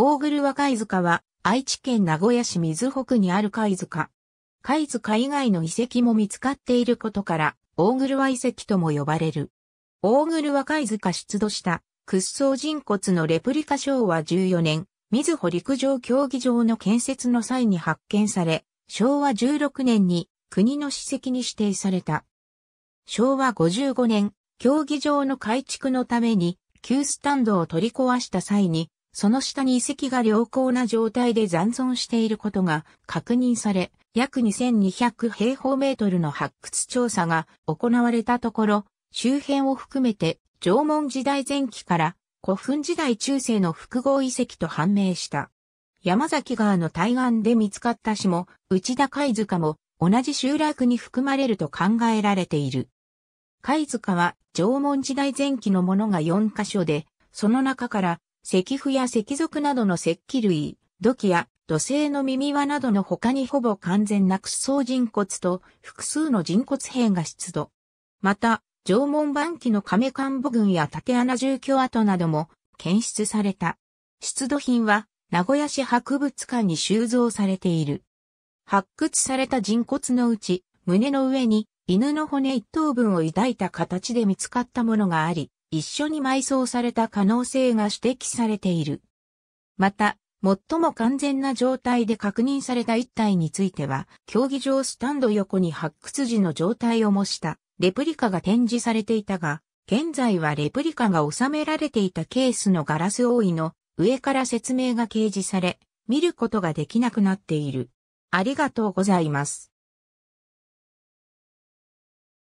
大黒は貝塚は、愛知県名古屋市水北にある貝塚。貝塚以外の遺跡も見つかっていることから、大黒は遺跡とも呼ばれる。大黒は貝塚出土した屈葬人骨のレプリカ昭和14年、水穂陸上競技場の建設の際に発見され、昭和16年に国の史跡に指定された。昭和55年、競技場の改築のために、旧スタンドを取り壊した際に、その下に遺跡が良好な状態で残存していることが確認され、約2200平方メートルの発掘調査が行われたところ、周辺を含めて縄文時代前期から古墳時代中世の複合遺跡と判明した。山崎川の対岸で見つかった死も、内田貝塚も同じ集落に含まれると考えられている。貝塚は縄文時代前期のものが4カ所で、その中から石符や石属などの石器類、土器や土星の耳輪などの他にほぼ完全な屈層人骨と複数の人骨片が出土。また、縄文晩期の亀官母群や縦穴住居跡なども検出された。出土品は名古屋市博物館に収蔵されている。発掘された人骨のうち、胸の上に犬の骨一頭分を抱いた形で見つかったものがあり、一緒に埋葬された可能性が指摘されている。また、最も完全な状態で確認された一体については、競技場スタンド横に発掘時の状態を模したレプリカが展示されていたが、現在はレプリカが収められていたケースのガラス覆いの上から説明が掲示され、見ることができなくなっている。ありがとうございます。